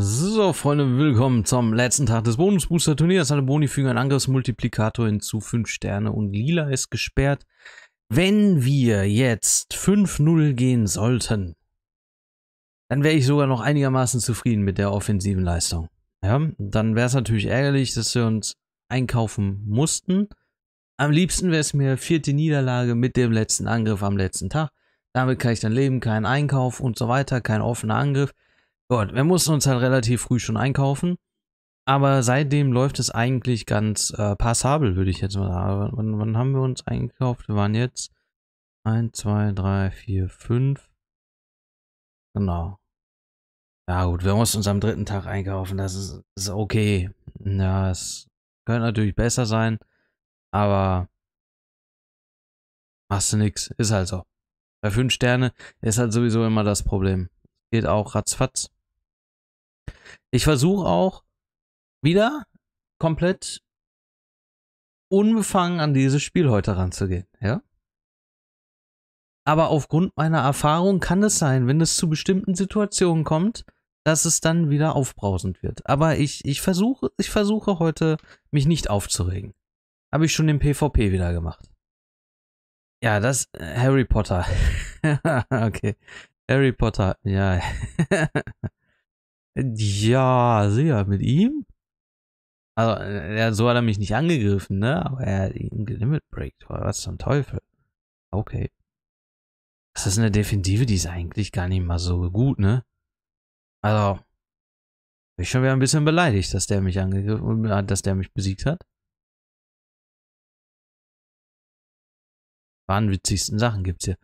So, Freunde, willkommen zum letzten Tag des Bonus-Booster-Turniers. Alle Boni fügen einen Angriffsmultiplikator hinzu, 5 Sterne und Lila ist gesperrt. Wenn wir jetzt 5-0 gehen sollten, dann wäre ich sogar noch einigermaßen zufrieden mit der offensiven Leistung. Ja, dann wäre es natürlich ärgerlich, dass wir uns einkaufen mussten. Am liebsten wäre es mir vierte Niederlage mit dem letzten Angriff am letzten Tag. Damit kann ich dann leben, kein Einkauf und so weiter, kein offener Angriff. Gut, wir mussten uns halt relativ früh schon einkaufen. Aber seitdem läuft es eigentlich ganz äh, passabel, würde ich jetzt mal sagen. Wann, wann, haben wir uns eingekauft? Wir waren jetzt 1, 2, 3, 4, 5. Genau. Ja gut, wir mussten uns am dritten Tag einkaufen. Das ist, ist okay. Ja, es könnte natürlich besser sein. Aber machst du nix. Ist halt so. Bei 5 Sterne ist halt sowieso immer das Problem. Geht auch ratzfatz. Ich versuche auch wieder komplett unbefangen an dieses Spiel heute ranzugehen, ja? Aber aufgrund meiner Erfahrung kann es sein, wenn es zu bestimmten Situationen kommt, dass es dann wieder aufbrausend wird. Aber ich, ich versuche, ich versuche heute, mich nicht aufzuregen. Habe ich schon den PvP wieder gemacht. Ja, das äh, Harry Potter. okay. Harry Potter, ja. Ja, sicher, mit ihm? Also, äh, ja, so hat er mich nicht angegriffen, ne? Aber er hat ihn gelimit gelimitbreakt. Was zum Teufel? Okay. Das ist eine Defensive, die ist eigentlich gar nicht mal so gut, ne? Also, bin ich schon wieder ein bisschen beleidigt, dass der mich angegriffen hat, äh, dass der mich besiegt hat. Wahnwitzigsten Sachen gibt's hier.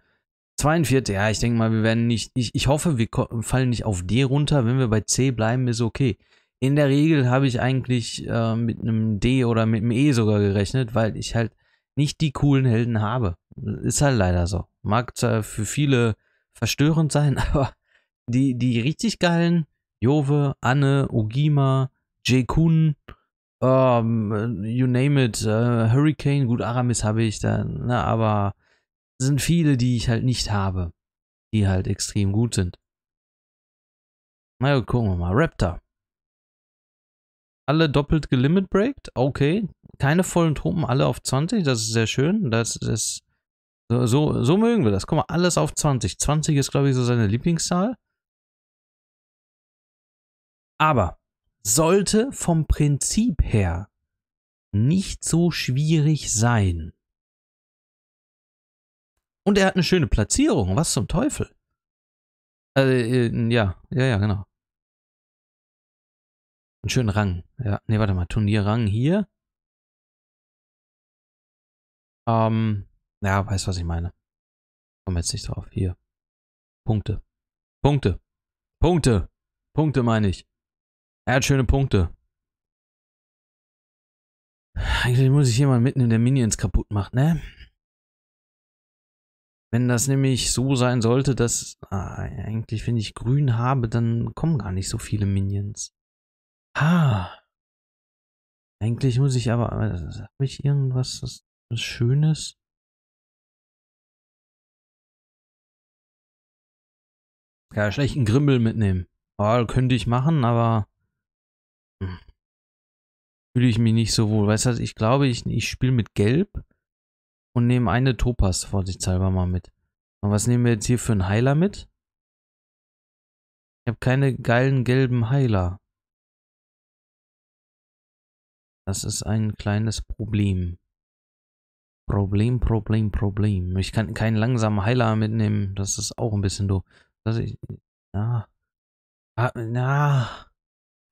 42, ja, ich denke mal, wir werden nicht, ich, ich hoffe, wir fallen nicht auf D runter. Wenn wir bei C bleiben, ist okay. In der Regel habe ich eigentlich äh, mit einem D oder mit einem E sogar gerechnet, weil ich halt nicht die coolen Helden habe. Ist halt leider so. Mag zwar für viele verstörend sein, aber die, die richtig geilen, Jove, Anne, Ogima, Jekun, um, ähm, äh, you name it, uh, Hurricane, gut, Aramis habe ich da, na, ne, aber sind viele, die ich halt nicht habe, die halt extrem gut sind. Na, ja, gucken wir mal. Raptor. Alle doppelt gelimit breakt. Okay. Keine vollen Truppen, alle auf 20. Das ist sehr schön. Das ist. So, so, so mögen wir das. Guck mal, alles auf 20. 20 ist, glaube ich, so seine Lieblingszahl. Aber sollte vom Prinzip her nicht so schwierig sein. Und er hat eine schöne Platzierung. Was zum Teufel? Also, äh, ja, ja, ja, genau. Einen schönen Rang. Ja, nee, warte mal. Turnierrang hier. Ähm, ja, weißt was ich meine. Komm jetzt nicht drauf. Hier. Punkte. Punkte. Punkte. Punkte meine ich. Er hat schöne Punkte. Eigentlich muss ich jemanden mitnehmen, der Minions kaputt macht, ne? Wenn das nämlich so sein sollte, dass ah, eigentlich, wenn ich grün habe, dann kommen gar nicht so viele Minions. Ha! Eigentlich muss ich aber, also, äh, habe ich irgendwas was, was Schönes? Ja, schlechten Grimbel mitnehmen. Oh, könnte ich machen, aber hm. fühle ich mich nicht so wohl. Weißt du, ich glaube, ich, ich spiele mit Gelb und nehmen eine Topas vorsichtshalber mal mit. Und was nehmen wir jetzt hier für einen Heiler mit? Ich habe keine geilen gelben Heiler. Das ist ein kleines Problem. Problem, Problem, Problem. Ich kann keinen langsamen Heiler mitnehmen. Das ist auch ein bisschen doof. Das ist, na, ah, na,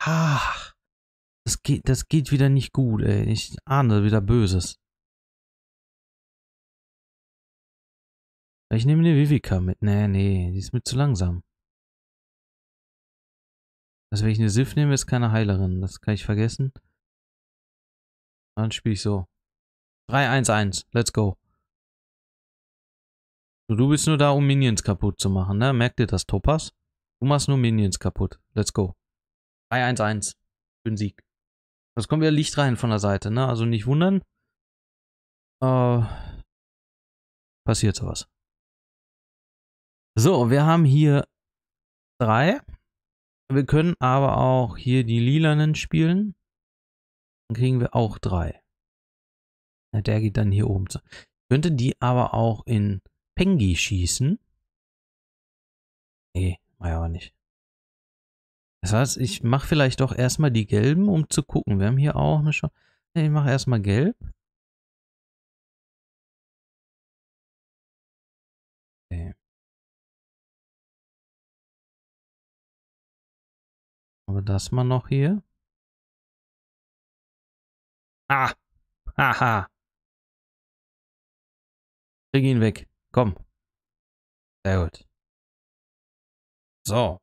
ah, das geht, das geht wieder nicht gut, ey. Ich ahne wieder Böses. Ich nehme eine Vivica mit. Nee, nee, die ist mir zu langsam. Also wenn ich eine Sif nehme, ist keine Heilerin. Das kann ich vergessen. Dann spiele ich so. 3-1-1. Let's go. So, du bist nur da, um Minions kaputt zu machen, ne? Merkt ihr das, Topas? Du machst nur Minions kaputt. Let's go. 3-1-1. Für den Sieg. Jetzt kommt wieder Licht rein von der Seite, ne? Also nicht wundern. Äh, passiert sowas. So, wir haben hier drei. Wir können aber auch hier die lilanen spielen. Dann kriegen wir auch drei. Ja, der geht dann hier oben zu. Ich könnte die aber auch in Pengi schießen. Nee, war ja aber nicht. Das heißt, ich mache vielleicht doch erstmal die gelben, um zu gucken. Wir haben hier auch eine Chance. Ich mache erstmal gelb. Aber das mal noch hier. Ah! Haha! Krieg ihn weg. Komm. Sehr gut. So.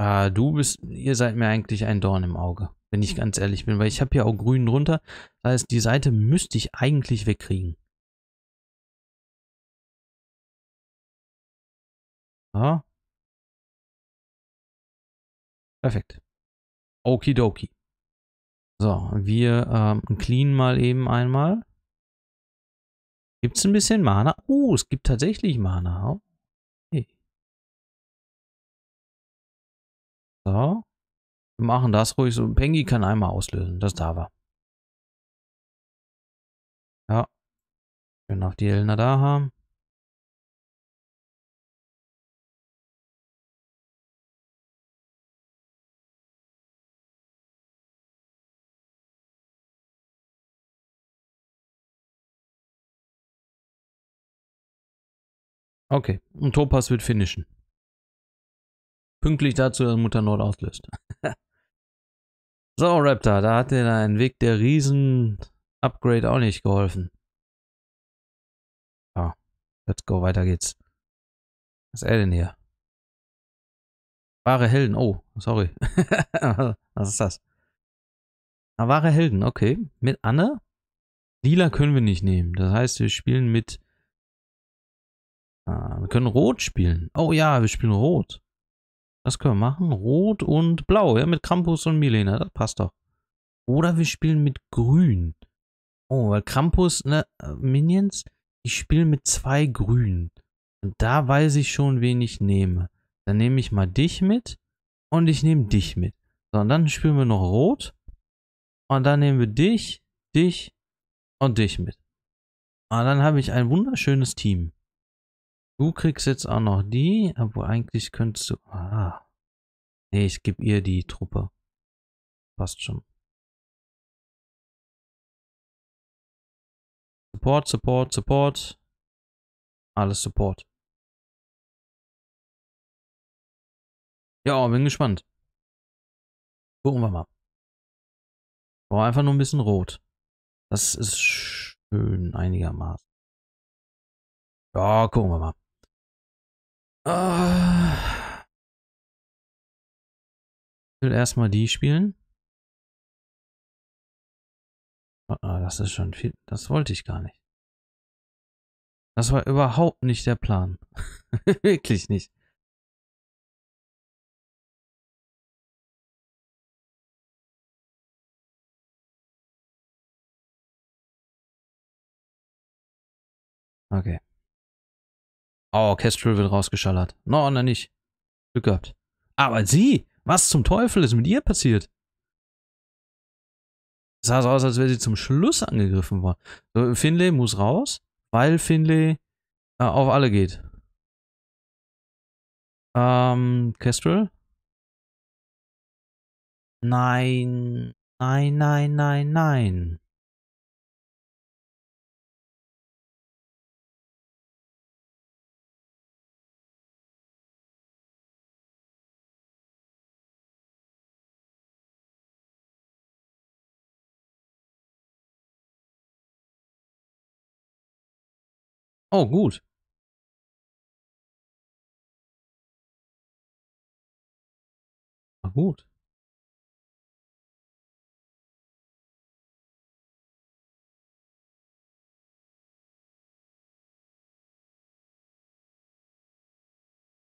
Äh, du bist, ihr seid mir eigentlich ein Dorn im Auge, wenn ich ganz ehrlich bin, weil ich habe hier auch grün drunter. Das heißt, die Seite müsste ich eigentlich wegkriegen. So. Perfekt. Okidoki. So, wir ähm, cleanen mal eben einmal. Gibt es ein bisschen Mana? Oh, es gibt tatsächlich Mana. Okay. So. Wir machen das ruhig so. Pengi kann einmal auslösen. Das da war. Ja. Schön auch die Elner da haben. Okay, und Topas wird finishen. Pünktlich dazu, dass Mutter Nord auslöst. so, Raptor, da hat dir dein Weg der Riesen-Upgrade auch nicht geholfen. Ah, let's go, weiter geht's. Was ist er denn hier? Wahre Helden, oh, sorry. Was ist das? Ah, wahre Helden, okay. Mit Anne? Lila können wir nicht nehmen. Das heißt, wir spielen mit Ah, wir können Rot spielen. Oh ja, wir spielen Rot. Das können wir machen. Rot und Blau, ja, mit Krampus und Milena. Das passt doch. Oder wir spielen mit Grün. Oh, weil Krampus, ne, äh, Minions, ich spiele mit zwei Grün. Und da weiß ich schon, wen ich nehme. Dann nehme ich mal dich mit und ich nehme dich mit. So, und dann spielen wir noch Rot. Und dann nehmen wir dich, dich und dich mit. Und dann habe ich ein wunderschönes Team. Du kriegst jetzt auch noch die, aber eigentlich könntest du... Ah. Nee, ich gebe ihr die Truppe. Passt schon. Support, Support, Support. Alles Support. Ja, bin gespannt. Gucken wir mal. War einfach nur ein bisschen rot. Das ist schön einigermaßen. Ja, gucken wir mal. Uh, ich will erstmal die spielen. Oh, das ist schon viel. Das wollte ich gar nicht. Das war überhaupt nicht der Plan. Wirklich nicht. Okay. Oh, Kestrel wird rausgeschallert. No, na nicht. Glück gehabt. Aber sie! Was zum Teufel ist mit ihr passiert? Es sah so aus, als wäre sie zum Schluss angegriffen worden. So, Finlay muss raus, weil Finlay äh, auf alle geht. Ähm, Kestrel? Nein, nein, nein, nein, nein. Oh, gut. Ah, gut.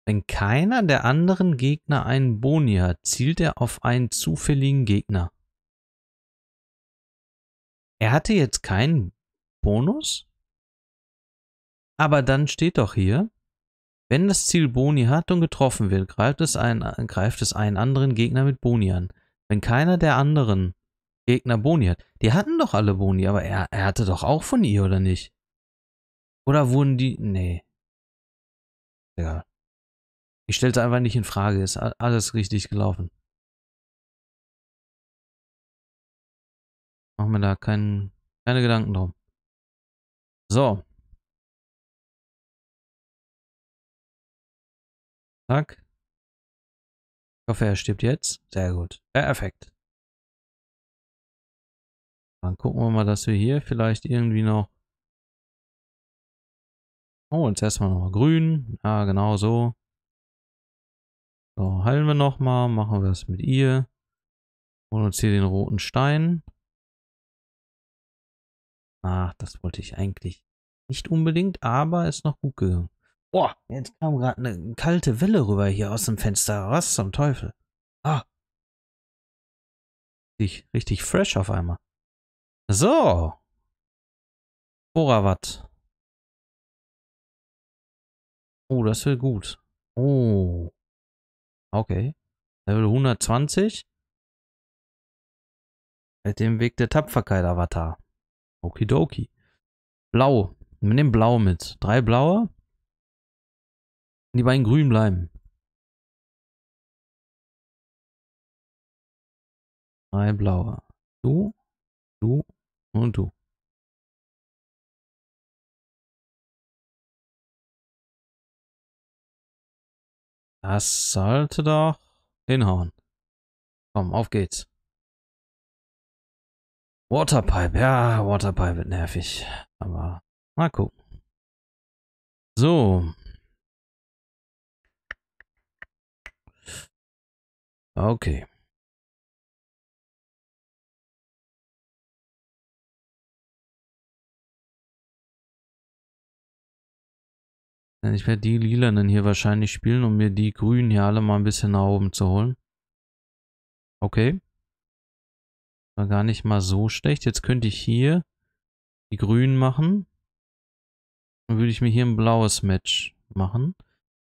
Wenn keiner der anderen Gegner einen Boni hat, zielt er auf einen zufälligen Gegner. Er hatte jetzt keinen Bonus? Aber dann steht doch hier, wenn das Ziel Boni hat und getroffen wird, greift es, einen, greift es einen anderen Gegner mit Boni an. Wenn keiner der anderen Gegner Boni hat. Die hatten doch alle Boni, aber er, er hatte doch auch von ihr, oder nicht? Oder wurden die. Nee. Egal. Ja. Ich stell's einfach nicht in Frage, ist alles richtig gelaufen. Machen wir da keinen, keine Gedanken drum. So. Zack. Ich hoffe, er stirbt jetzt. Sehr gut. Perfekt. Dann gucken wir mal, dass wir hier vielleicht irgendwie noch... Oh, jetzt erstmal nochmal grün. Ja, genau so. So, heilen wir nochmal. Machen wir es mit ihr. Holen uns hier den roten Stein. Ach, das wollte ich eigentlich nicht unbedingt, aber ist noch gut gegangen. Boah, jetzt kam gerade eine kalte Welle rüber hier aus dem Fenster. Was zum Teufel? Ah. Richtig, richtig fresh auf einmal. So. Borawat. Oh, das wird gut. Oh. Okay. Level 120. Mit dem Weg der Tapferkeit, Avatar. Okidoki. Blau. Nimm Blau mit. Drei blaue die beiden grün bleiben. Drei blaue. Du, du und du. Das sollte doch hinhauen. Komm, auf geht's. Waterpipe, ja, Waterpipe wird nervig. Aber mal gucken. So, Ah, okay. Ich werde die Lilanen hier wahrscheinlich spielen, um mir die Grünen hier alle mal ein bisschen nach oben zu holen. Okay. War gar nicht mal so schlecht. Jetzt könnte ich hier die Grünen machen. Dann würde ich mir hier ein blaues Match machen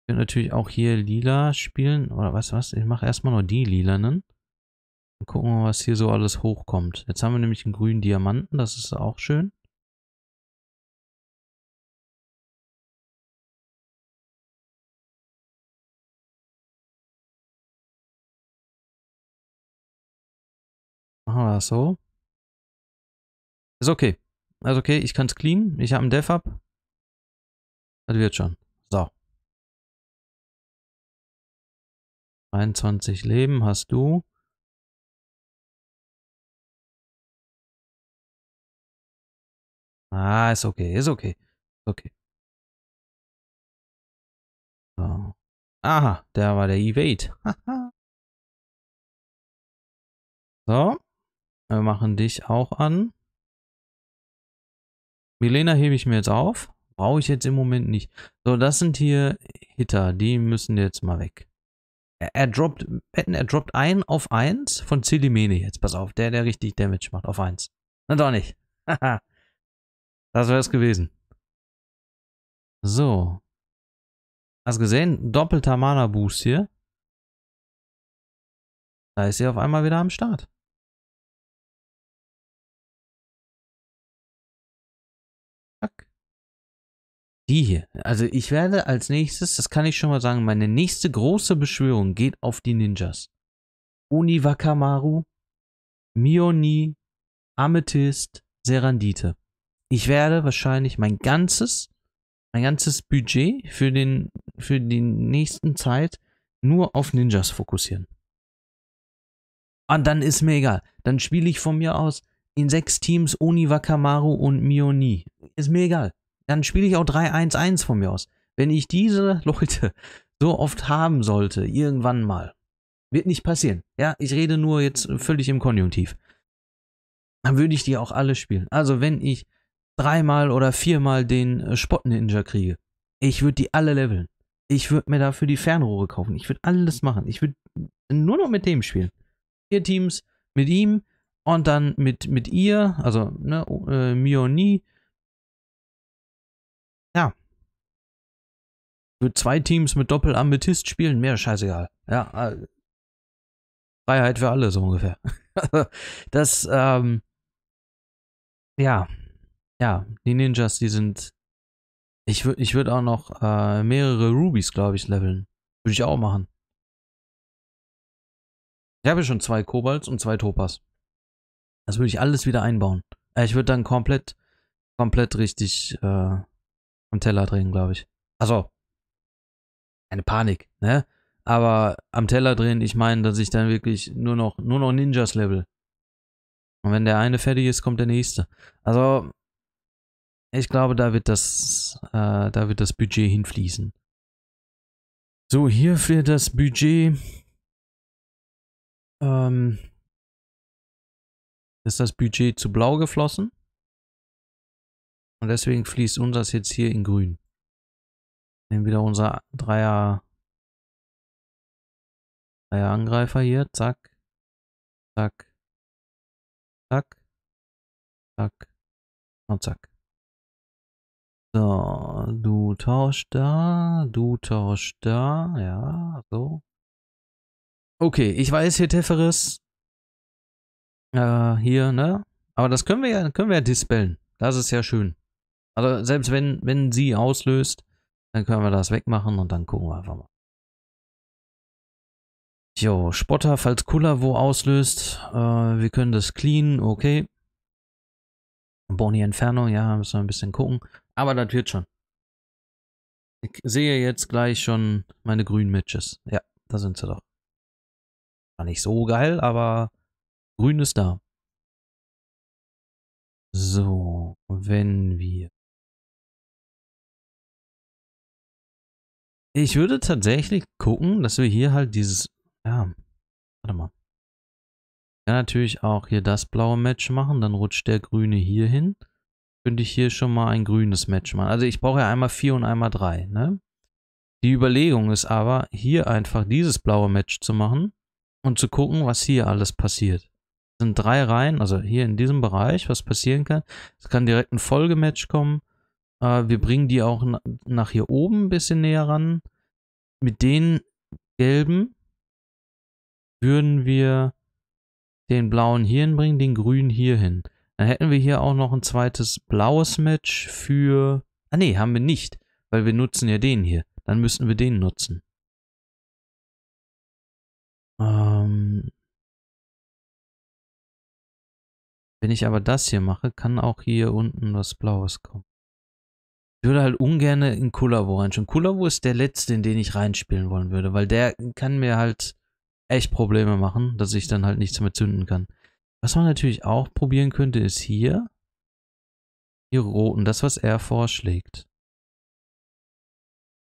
könnte natürlich auch hier lila spielen. Oder was, was? Ich mache erstmal nur die lilanen. Dann gucken wir mal, was hier so alles hochkommt. Jetzt haben wir nämlich einen grünen Diamanten. Das ist auch schön. Machen wir das so. Ist okay. Also okay, ich kann es clean. Ich habe einen dev up Das wird schon. 21 Leben hast du. Ah, ist okay, ist okay. Ist okay. So. Aha, der war der Evade. so. Wir machen dich auch an. Milena hebe ich mir jetzt auf. Brauche ich jetzt im Moment nicht. So, das sind hier Hitter. Die müssen jetzt mal weg er, droppt, wetten, er droppt ein auf eins von Zilimene jetzt. Pass auf, der, der richtig Damage macht auf eins. Na doch nicht. das wäre es gewesen. So. Hast gesehen? Doppelter Mana-Boost hier. Da ist sie auf einmal wieder am Start. Die hier. Also ich werde als nächstes, das kann ich schon mal sagen, meine nächste große Beschwörung geht auf die Ninjas. Uni Wakamaru, Mioni, Amethyst, Serandite. Ich werde wahrscheinlich mein ganzes, mein ganzes Budget für den, für die nächsten Zeit nur auf Ninjas fokussieren. Und dann ist mir egal. Dann spiele ich von mir aus in sechs Teams Uni Wakamaru und Mioni. Ist mir egal dann spiele ich auch 3-1-1 von mir aus. Wenn ich diese Leute so oft haben sollte, irgendwann mal, wird nicht passieren. Ja, ich rede nur jetzt völlig im Konjunktiv. Dann würde ich die auch alle spielen. Also wenn ich dreimal oder viermal den äh, Spott-Ninja kriege, ich würde die alle leveln. Ich würde mir dafür die Fernrohre kaufen. Ich würde alles machen. Ich würde nur noch mit dem spielen. Vier Teams mit ihm und dann mit, mit ihr, also ne, oh, äh, Mioni, zwei Teams mit Doppel-Amethyst spielen, mehr scheißegal. Ja, äh, Freiheit für alle, so ungefähr. das, ähm, ja, ja, die Ninjas, die sind, ich würde ich würd auch noch äh, mehrere Rubies, glaube ich, leveln. Würde ich auch machen. Ich habe schon zwei Kobolds und zwei Topas. Das würde ich alles wieder einbauen. Äh, ich würde dann komplett, komplett richtig äh, am Teller drehen, glaube ich. Also, eine Panik, ne? Aber am Teller drehen, ich meine, dass ich dann wirklich nur noch, nur noch Ninjas level. Und wenn der eine fertig ist, kommt der nächste. Also, ich glaube, da wird das, äh, da wird das Budget hinfließen. So, hier für das Budget, ähm, ist das Budget zu blau geflossen. Und deswegen fließt uns das jetzt hier in grün. Nehmen wieder unser Dreier. Dreier Angreifer hier. Zack. Zack. Zack. Zack. Und zack. So, du tauschst da, du tauschst da, ja, so. Okay, ich weiß hier Teferis. Äh, hier, ne? Aber das können wir ja, können wir ja dispellen. Das ist ja schön. Also selbst wenn, wenn sie auslöst, dann können wir das wegmachen und dann gucken wir einfach mal. Jo, Spotter, falls Cooler wo auslöst, äh, wir können das clean, okay. Boni Entfernung, ja, müssen wir ein bisschen gucken. Aber das wird schon. Ich sehe jetzt gleich schon meine grünen Matches. Ja, da sind sie doch. War nicht so geil, aber grün ist da. So, wenn wir Ich würde tatsächlich gucken, dass wir hier halt dieses... Ja, warte mal. Ja, natürlich auch hier das blaue Match machen. Dann rutscht der grüne hier hin. Könnte ich hier schon mal ein grünes Match machen. Also ich brauche ja einmal 4 und einmal 3, ne? Die Überlegung ist aber, hier einfach dieses blaue Match zu machen und zu gucken, was hier alles passiert. Es sind drei Reihen, also hier in diesem Bereich, was passieren kann. Es kann direkt ein Folgematch kommen. Äh, wir bringen die auch nach hier oben ein bisschen näher ran. Mit den gelben würden wir den blauen hier hinbringen, den grünen hier hin. Dann hätten wir hier auch noch ein zweites blaues Match für... Ah nee, haben wir nicht, weil wir nutzen ja den hier. Dann müssten wir den nutzen. Ähm Wenn ich aber das hier mache, kann auch hier unten was Blaues kommen würde halt ungern in Kulavo reinschauen. Kulavo ist der letzte, in den ich reinspielen wollen würde, weil der kann mir halt echt Probleme machen, dass ich dann halt nichts mehr zünden kann. Was man natürlich auch probieren könnte, ist hier, hier roten, das, was er vorschlägt.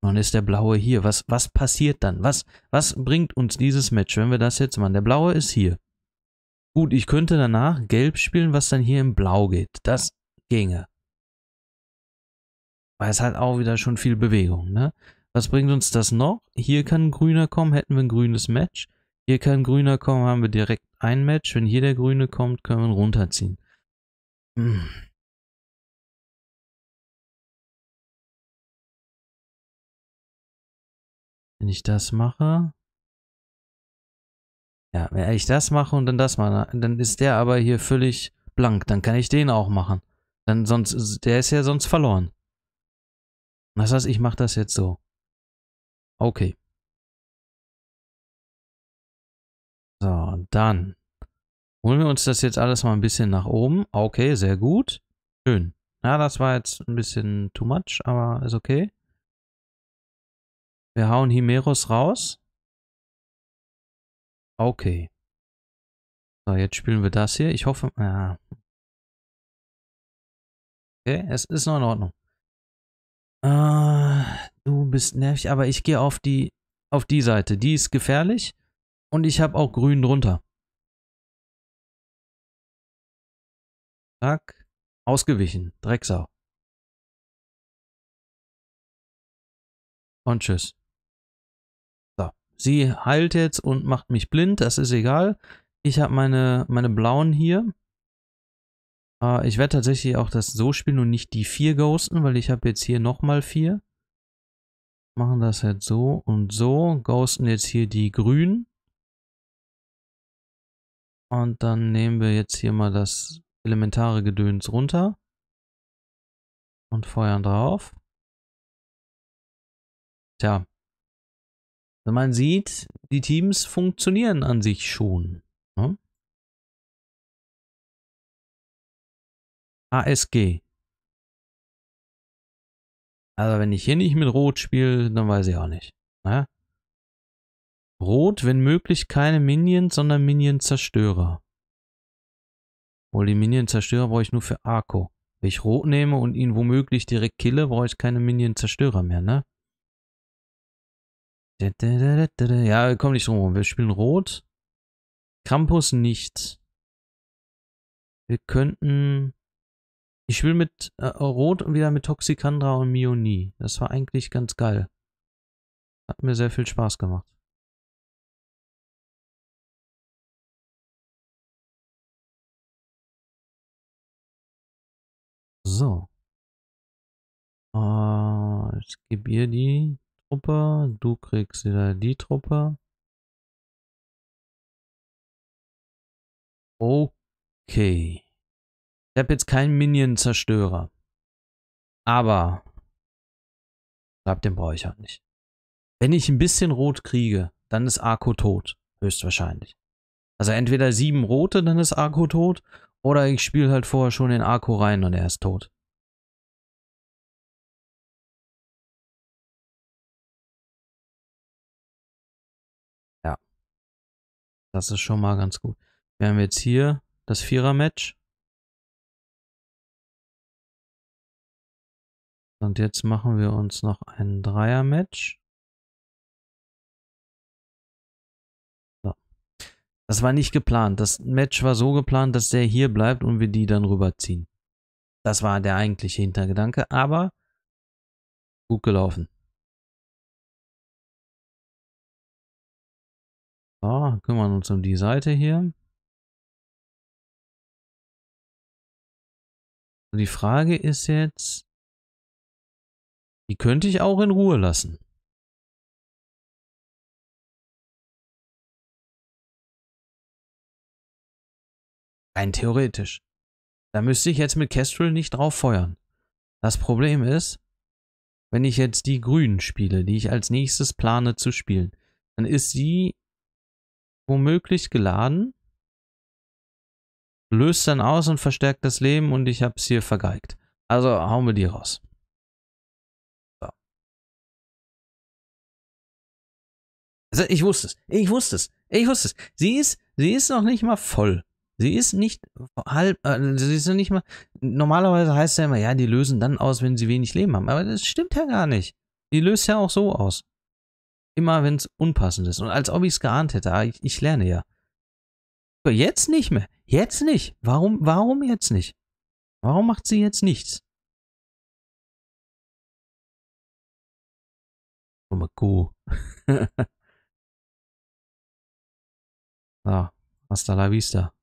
Dann ist der blaue hier. Was, was passiert dann? Was, was bringt uns dieses Match, wenn wir das jetzt machen? Der blaue ist hier. Gut, ich könnte danach gelb spielen, was dann hier im blau geht. Das ginge. Weil es halt auch wieder schon viel Bewegung, ne? Was bringt uns das noch? Hier kann ein Grüner kommen, hätten wir ein grünes Match. Hier kann ein Grüner kommen, haben wir direkt ein Match. Wenn hier der Grüne kommt, können wir ihn runterziehen. Hm. Wenn ich das mache. Ja, wenn ich das mache und dann das mache, dann ist der aber hier völlig blank. Dann kann ich den auch machen. Dann sonst, der ist ja sonst verloren. Das heißt, ich mache das jetzt so. Okay. So, dann holen wir uns das jetzt alles mal ein bisschen nach oben. Okay, sehr gut. Schön. Ja, das war jetzt ein bisschen too much, aber ist okay. Wir hauen Himeros raus. Okay. So, jetzt spielen wir das hier. Ich hoffe... ja. Okay, es ist noch in Ordnung. Ah, du bist nervig, aber ich gehe auf die, auf die Seite. Die ist gefährlich und ich habe auch grün drunter. Zack. Ausgewichen. Drecksau. Und tschüss. So. Sie heilt jetzt und macht mich blind. Das ist egal. Ich habe meine, meine blauen hier. Äh, ich werde tatsächlich auch das so spielen und nicht die vier ghosten, weil ich habe jetzt hier nochmal vier. Machen das jetzt halt so und so. Ghosten jetzt hier die grünen. Und dann nehmen wir jetzt hier mal das elementare Gedöns runter. Und feuern drauf. Tja. Man sieht, die Teams funktionieren an sich schon. ASG. Also wenn ich hier nicht mit Rot spiele, dann weiß ich auch nicht. Ne? Rot, wenn möglich, keine Minions, sondern Minion-Zerstörer. Obwohl die Minion-Zerstörer brauche ich nur für Arco. Wenn ich Rot nehme und ihn womöglich direkt kille, brauche ich keine Minion-Zerstörer mehr, ne? Ja, komm nicht drum Wir spielen Rot. Krampus nicht. Wir könnten ich will mit äh, Rot und wieder mit Toxicandra und Mioni. Das war eigentlich ganz geil. Hat mir sehr viel Spaß gemacht. So. Äh, ich gebe ihr die Truppe. Du kriegst wieder die Truppe. Okay. Ich habe jetzt keinen Minion-Zerstörer. Aber ich glaube, den brauche ich halt nicht. Wenn ich ein bisschen rot kriege, dann ist Arco tot. Höchstwahrscheinlich. Also entweder sieben rote, dann ist Arco tot. Oder ich spiele halt vorher schon den Arco rein und er ist tot. Ja. Das ist schon mal ganz gut. Wir haben jetzt hier das Vierer-Match. Und jetzt machen wir uns noch ein Dreier-Match. So. Das war nicht geplant. Das Match war so geplant, dass der hier bleibt und wir die dann rüberziehen. Das war der eigentliche Hintergedanke, aber gut gelaufen. So, kümmern uns um die Seite hier. Die Frage ist jetzt, die könnte ich auch in Ruhe lassen. Rein theoretisch. Da müsste ich jetzt mit Kestrel nicht drauf feuern. Das Problem ist, wenn ich jetzt die Grünen spiele, die ich als nächstes plane zu spielen, dann ist sie womöglich geladen, löst dann aus und verstärkt das Leben und ich habe es hier vergeigt. Also hauen wir die raus. Also ich wusste es. Ich wusste es. Ich wusste es. Sie ist, sie ist noch nicht mal voll. Sie ist nicht halb, äh, sie ist noch nicht mal, normalerweise heißt es ja immer, ja, die lösen dann aus, wenn sie wenig Leben haben. Aber das stimmt ja gar nicht. Die löst ja auch so aus. Immer wenn es unpassend ist. Und als ob ich es geahnt hätte. Ah, ich, ich lerne ja. Aber jetzt nicht mehr. Jetzt nicht. Warum, warum jetzt nicht? Warum macht sie jetzt nichts? Oh mein Gott. So, hasta la vista.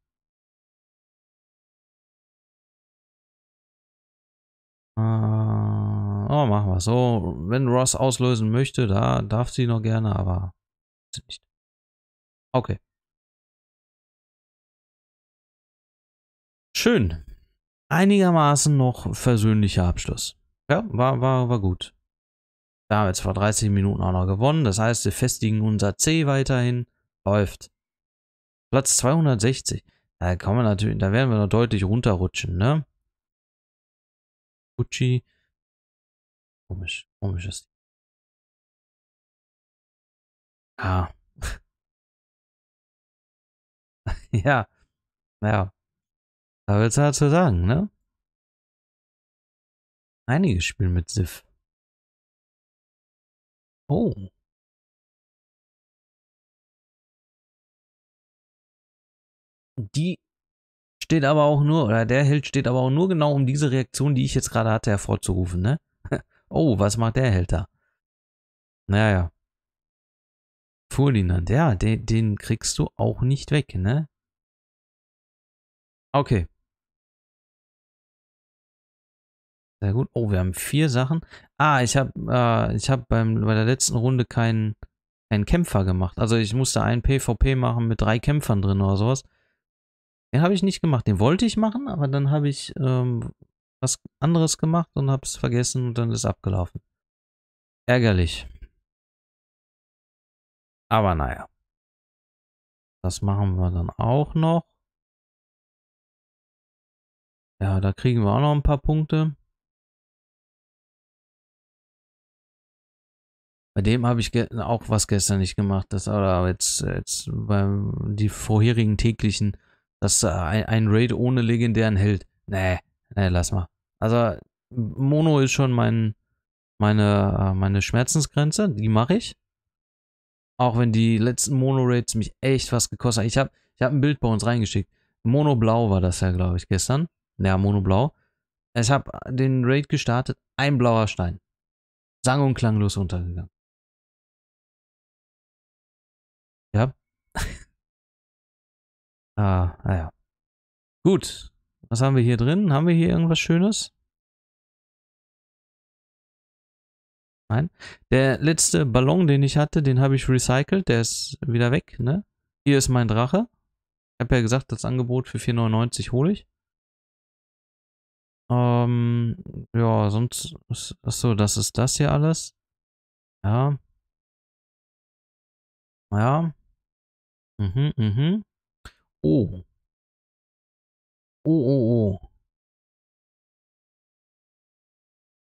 Ah, oh, machen wir so. Wenn Ross auslösen möchte, da darf sie noch gerne, aber nicht. Okay. Schön. Einigermaßen noch versöhnlicher Abschluss. Ja, war, war, war gut. Da haben wir jetzt vor 30 Minuten auch noch gewonnen. Das heißt, wir festigen unser C weiterhin. Läuft. Platz 260. Da kann man natürlich, da werden wir noch deutlich runterrutschen, ne? Gucci. Komisch, komisches. Ah. ja. Ja. Da wird's halt zu sagen, ne? Einiges spielen mit Sif. Oh. die steht aber auch nur, oder der Held steht aber auch nur genau, um diese Reaktion, die ich jetzt gerade hatte, hervorzurufen, ne? oh, was macht der Held da? Naja. Ferdinand, ja, den, den kriegst du auch nicht weg, ne? Okay. Sehr gut. Oh, wir haben vier Sachen. Ah, ich habe äh, hab bei der letzten Runde keinen, keinen Kämpfer gemacht. Also ich musste einen PvP machen mit drei Kämpfern drin oder sowas. Den habe ich nicht gemacht. Den wollte ich machen, aber dann habe ich ähm, was anderes gemacht und habe es vergessen und dann ist abgelaufen. Ärgerlich. Aber naja. Das machen wir dann auch noch. Ja, da kriegen wir auch noch ein paar Punkte. Bei dem habe ich auch was gestern nicht gemacht. Das aber jetzt, jetzt beim die vorherigen täglichen das äh, ein Raid ohne legendären Held. Nee, nee, lass mal. Also, Mono ist schon mein, meine, äh, meine Schmerzensgrenze. Die mache ich. Auch wenn die letzten Mono-Raids mich echt was gekostet haben. Ich habe ich hab ein Bild bei uns reingeschickt. Mono Blau war das ja, glaube ich, gestern. Ja, Mono Blau. Ich habe den Raid gestartet. Ein blauer Stein. Sang- und klanglos untergegangen. Ah, naja. Ah Gut. Was haben wir hier drin? Haben wir hier irgendwas Schönes? Nein. Der letzte Ballon, den ich hatte, den habe ich recycelt. Der ist wieder weg, ne? Hier ist mein Drache. Ich habe ja gesagt, das Angebot für 4,99 hole ich. Ähm, ja, sonst... Achso, das ist das hier alles. Ja. Ja. Mhm, mhm. Oh. Oh, oh, oh.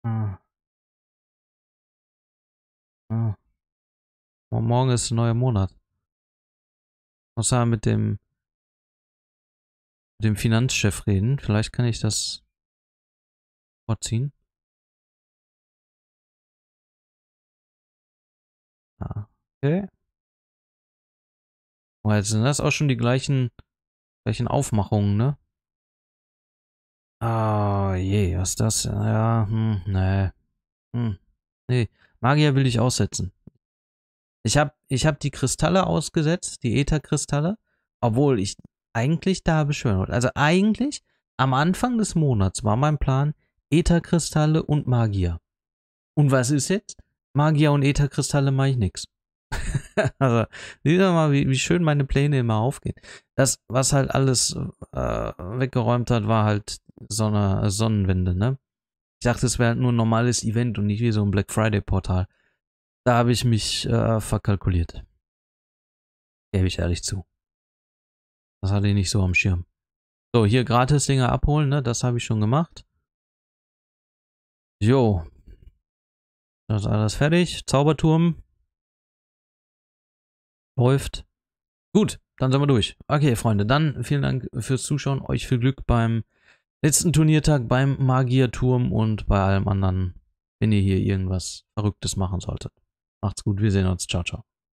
Ah. Ah. Oh, morgen ist ein neuer Monat. Muss er mit dem, mit dem Finanzchef reden. Vielleicht kann ich das vorziehen. Ah. Okay. Oh, jetzt sind das auch schon die gleichen, gleichen Aufmachungen, ne? Ah, je, was ist das? Ja, hm, ne. Hm, ne. Magier will ich aussetzen. Ich hab, ich hab die Kristalle ausgesetzt, die Ether-Kristalle, obwohl ich eigentlich da beschwören wollte. Also eigentlich am Anfang des Monats war mein Plan Ether-Kristalle und Magier. Und was ist jetzt? Magier und Ether-Kristalle mache ich nix. also, sieh doch mal, wie, wie, schön meine Pläne immer aufgehen. Das, was halt alles äh, weggeräumt hat, war halt Sonne, äh, Sonnenwende, ne? Ich dachte, es wäre halt nur ein normales Event und nicht wie so ein Black Friday-Portal. Da habe ich mich äh, verkalkuliert. Gebe ich ehrlich zu. Das hatte ich nicht so am Schirm. So, hier gratis Dinger abholen, ne? Das habe ich schon gemacht. Jo. Das ist alles fertig. Zauberturm läuft. Gut, dann sind wir durch. Okay, Freunde, dann vielen Dank fürs Zuschauen. Euch viel Glück beim letzten Turniertag, beim Magierturm und bei allem anderen, wenn ihr hier irgendwas Verrücktes machen solltet. Macht's gut, wir sehen uns. Ciao, ciao.